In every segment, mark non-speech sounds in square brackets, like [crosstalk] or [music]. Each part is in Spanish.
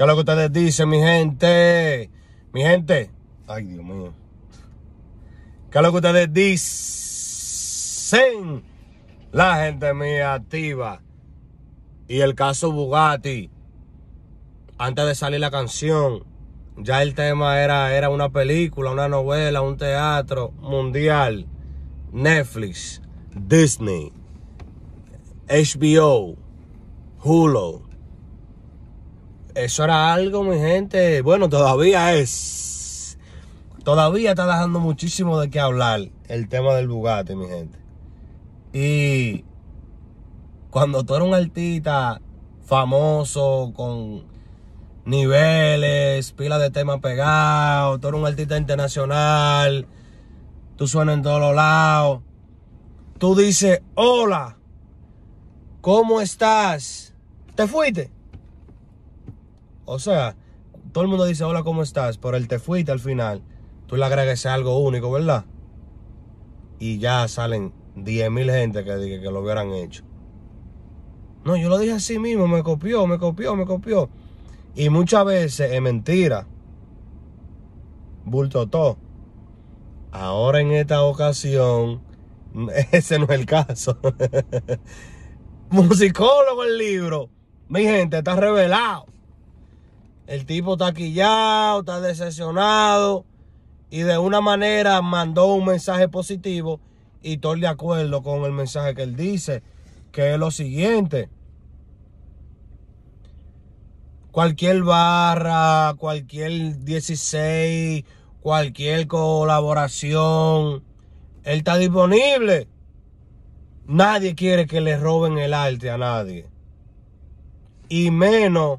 ¿Qué es lo que ustedes dicen, mi gente? Mi gente. Ay, Dios mío. ¿Qué es lo que ustedes dicen? La gente mía activa. Y el caso Bugatti. Antes de salir la canción, ya el tema era, era una película, una novela, un teatro mundial. Netflix, Disney, HBO, Hulu. Eso era algo, mi gente. Bueno, todavía es. Todavía está dejando muchísimo de qué hablar el tema del Bugatti, mi gente. Y cuando tú eres un artista famoso, con niveles, pila de temas pegados, tú eres un artista internacional, tú suenas en todos los lados, tú dices, hola, ¿cómo estás? ¿Te fuiste? O sea, todo el mundo dice hola, ¿cómo estás? Pero el te fuiste al final. Tú le agregas algo único, ¿verdad? Y ya salen 10.000 gente que, que, que lo hubieran hecho. No, yo lo dije así mismo, me copió, me copió, me copió. Y muchas veces es mentira. Bulto todo. Ahora en esta ocasión, [laughs] ese no es el caso. [laughs] Musicólogo el libro. Mi gente, está revelado. El tipo está quillado, está decepcionado y de una manera mandó un mensaje positivo y estoy de acuerdo con el mensaje que él dice, que es lo siguiente. Cualquier barra, cualquier 16, cualquier colaboración, él está disponible. Nadie quiere que le roben el arte a nadie. Y menos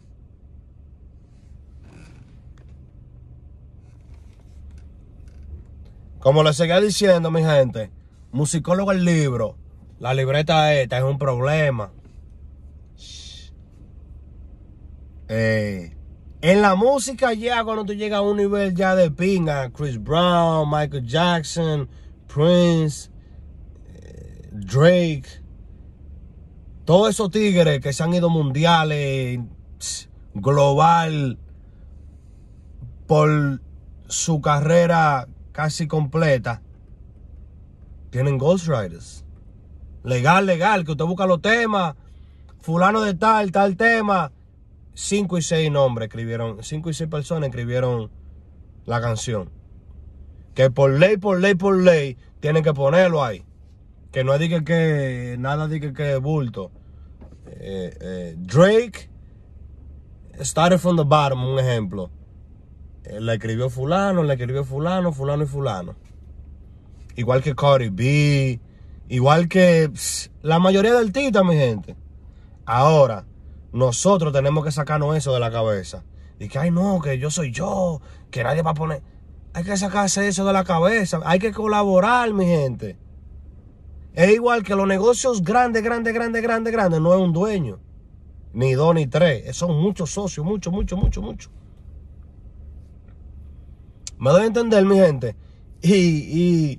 Como les seguía diciendo, mi gente, musicólogo el libro, la libreta esta es un problema. Eh, en la música ya cuando tú llegas a un nivel ya de pinga, Chris Brown, Michael Jackson, Prince, eh, Drake, todos esos tigres que se han ido mundiales, global, por su carrera casi completa, tienen ghostwriters. Legal, legal, que usted busca los temas, fulano de tal, tal tema. Cinco y seis nombres escribieron, cinco y seis personas escribieron la canción. Que por ley, por ley, por ley, tienen que ponerlo ahí. Que no diga que, nada diga que bulto. Eh, eh, Drake started from the bottom, un ejemplo. Eh, la escribió fulano, la escribió fulano, fulano y fulano. Igual que Cory B, igual que la mayoría del artistas, mi gente. Ahora, nosotros tenemos que sacarnos eso de la cabeza. Y que, ay, no, que yo soy yo, que nadie va a poner. Hay que sacarse eso de la cabeza. Hay que colaborar, mi gente. Es igual que los negocios grandes, grandes, grandes, grandes, grandes. No es un dueño. Ni dos, ni tres. Son muchos socios, muchos, muchos, muchos, muchos. Me doy a entender, mi gente. Y,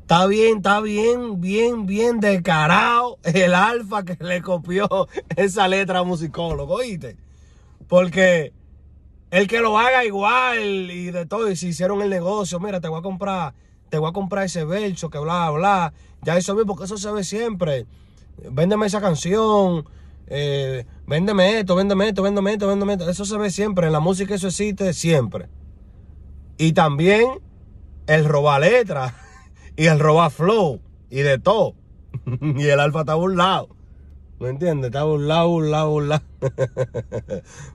está bien, está bien, bien, bien descarado el alfa que le copió esa letra a musicólogo, ¿oíste? Porque el que lo haga igual y de todo, y si hicieron el negocio, mira, te voy a comprar, te voy a comprar ese verso que bla, bla, ya eso mismo, porque eso se ve siempre. Véndeme esa canción, eh, véndeme esto, véndeme esto, véndeme esto, véndeme esto. Eso se ve siempre, en la música eso existe siempre. Y también el roba letra [laughs] y el roba flow y de todo. [laughs] y el alfa está burlado. ¿Me entiendes? Está burlado, burlado, burlado. [laughs]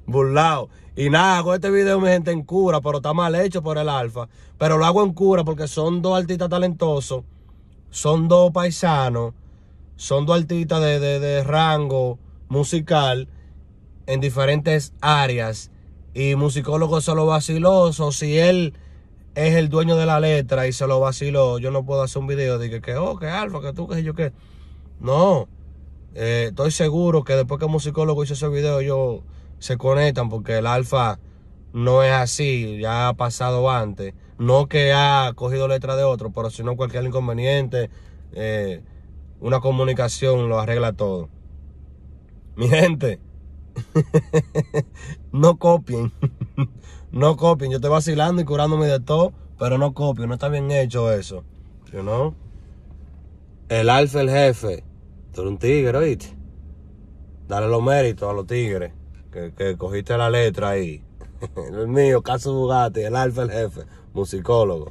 burlado. Y nada, hago este video mi gente en cura, pero está mal hecho por el alfa. Pero lo hago en cura porque son dos artistas talentosos, son dos paisanos, son dos artistas de, de rango musical en diferentes áreas y musicólogo se lo vaciló, o si él es el dueño de la letra y se lo vaciló, yo no puedo hacer un video de que, oh, que Alfa, que tú, que yo, que. No, eh, estoy seguro que después que el musicólogo hizo ese video, ellos se conectan porque el Alfa no es así, ya ha pasado antes. No que ha cogido letra de otro, pero si no cualquier inconveniente, eh, una comunicación lo arregla todo. Mi gente. [laughs] no copien. [laughs] no copien. Yo estoy vacilando y curándome de todo, pero no copio. No está bien hecho eso. You know? El alfa, el jefe. Tú eres un tigre, oíste. Dale los méritos a los tigres. Que, que cogiste la letra ahí. [laughs] el mío, Caso Bugatti, el alfa, el jefe. Musicólogo.